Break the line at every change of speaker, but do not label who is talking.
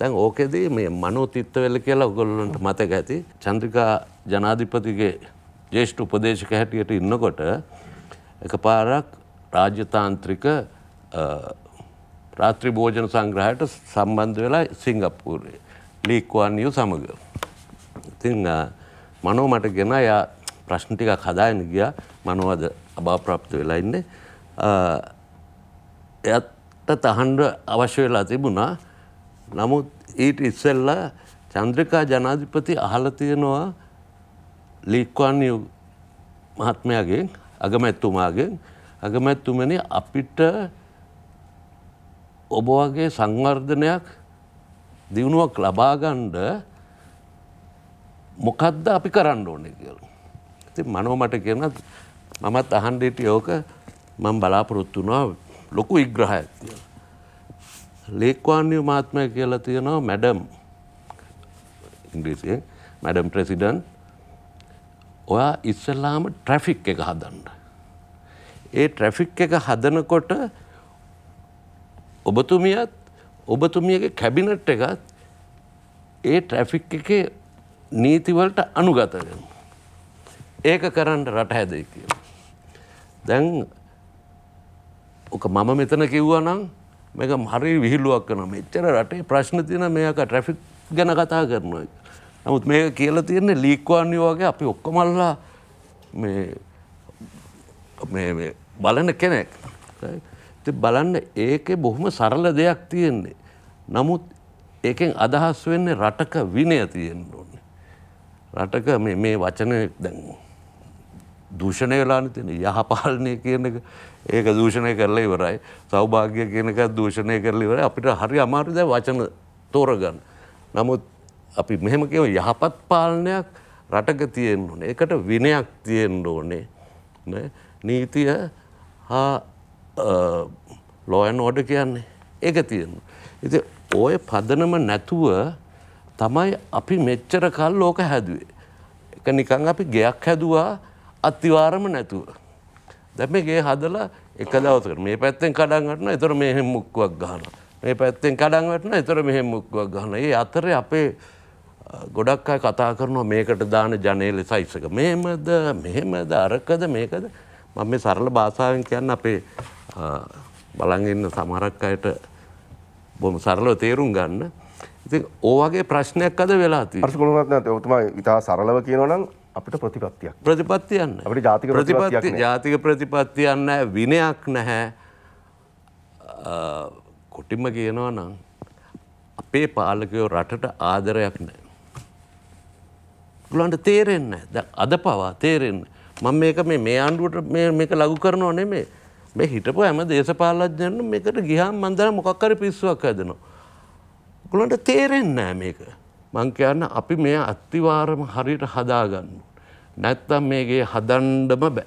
දැන් ඕකෙදී මේ මනෝ තිත්තවෙල කියලා ඔගොල්ලන්ට මතක ඇති චන්ද්‍රිකා ජනාධිපතිගේ ජේෂ්ඨ උපදේශක හැටියට ඉන්නකොට එක පාරක් රාජ්‍යතාන්ත්‍රික රාත්‍රි භෝජන සංග්‍රහයට සම්බන්ධ වෙලා සිංගප්පූරේ ලීක්වාන්යු සමඟ. ඉතිං මනෝ මට ගෙන යා ප්‍රශ්න ටිකක් හදායන ගියා මනෝවද අභාප්‍රප්ත වෙලා ඉන්නේ එයත්ට තහන්ඩ අවශ්‍ය වෙලා තිබුණා නමුත් ඊට ඉස්සෙල්ලා චන්ද්‍රිකා ජනාධිපති අහල තියෙනවා ලික්වන්ය මහත්මයගෙන් අගමැත්තුමාගෙන් අගමැත්තුමන අපිට ඔබ වගේ සංවර්ධනයක් දියුණුවක් ලබාගණ්ඩ මොකක්ද අපි කරන්න ඕනේ කියල. ති මනෝ මට කියනත් මමත් අහන්ඩේට යෝක මං බලාපොරොත්තුනවා ලොකු ඉග්‍රහයක් කියලා. ලේක්වාන්‍ය මාත්මය කියලා තියෙනවා මැඩම් ඉංග්‍රීසියෙන් මැඩම් ප්‍රෙසිඩන් ඔයා ඉස්සල්ලාම ට්‍රැෆික් එක හදන්න. ඒ ට්‍රැෆික් එක හදනකොට ඔබතුමියත් ඔබතුමියගේ කැබිනට් එකත් ඒ ට්‍රැෆික් එකේ නීතිවලට අනුගත වෙනවා. ඒක කරන්න රට හැදයි කියලා. දැන් ඔක මම මෙතන කිව්වා නම් මේක හරි විහිල්ලුවක් කන මෙච්චර රටේ ප්‍රශ්න තියෙන මේක ට්‍රැෆික් ගැන කතා කරනවා එක. නමුත් මේක කියලා තියන්නේ ලීක්වාන්ය වගේ අපි ඔක්කොමල්ලා බලන කෙනෙක් බලන්න ඒකේ බොහොම සරල දෙයක් තියෙන්නේ. නමුත් ඒකෙන් අදහස් වෙන්නේ රටක විනය තියෙන්න ඕන්නේ. රටක මේ වචනය දැන්වා. දූෂණය වෙලාන තියෙන යහපාලනය කියන එක ඒක දූෂණය කරලා ඉවරයි සෞභාග්‍ය කියන එකත් දූෂණය කරලා ඉවරයි අපිට හරි අමාරු දැන් වචන තෝරගන්න. නමුත් අපි මෙහෙම කියමු යහපත් පාලනයක් රටක තියෙන්න ඕනේ. ඒකට විනයක් තියෙන්න ඕනේ. නේ නීතිය හා ලෝ ඇන් ඕඩර් කියන්නේ ඒක තියෙන්න. ඉතින් ඔය පදනම නැතුව තමයි අපි මෙච්චර කල් ලෝක හැදුවේ. එක නිකන් අපි ගෙයක් හැදුවා අත්තිවාරම නැතුව. දැමගේ හදල එක දවසකට මේ පැත්තෙන් කඩන්ගටන එතර මෙහෙම මුක්කුවක් ගහන. මේ පැත්තෙන් කඩන්වටන එතර මෙහෙම මුක්කුවක් ගහන ඒ අතරේ අපේ ගොඩක් අය කතා කරනවා මේකට දාන ජනය ලෙස ඉස්සක මෙහෙමද මෙහෙමද අරකද මේකද මම මේ සරල භාෂාවෙන් කියන්න අපේ බලන්ඉන්න සමහරක් අයට බොම සරලව තේරුම් ගන්න ඉති ඕවගේ ප්‍රශ්නයක් අද වෙලා ති ප්‍රශකුණුවත් නැත ඔතුමයි ඉතා සරලව කියනවනම් අපිට ප්‍රතිපත්තියක් ප්‍රතිපත්තියන්න අපට ජාතික ප්‍රතිපත්ති ජාතික ප්‍රතිපත්තියන්න විනයක් නැහැ කොටිම කියනවා නම් අපේ පාලකයෝ රටට ආදරයක් නෑ. ගුලන්ට තේරෙන්න ද අද පවා තේරෙන්න මං මේක මේ මේ ආණ්ඩුවට මේක ලගු කරනවා නෙමේ මේ හිටපු හැම දේශපාලජ්ජන්න මේකට ගිහම් මන්දර මොකක්කර පිස්සුවක් ඇදනවා. ගුලන්ට තේරෙන්න නෑ මේක මං කියන්න අපි මේ අත්තිවාරම හරියට හදාගන්න. නැත්තම් මේගේ හදන්ඩම බෑ.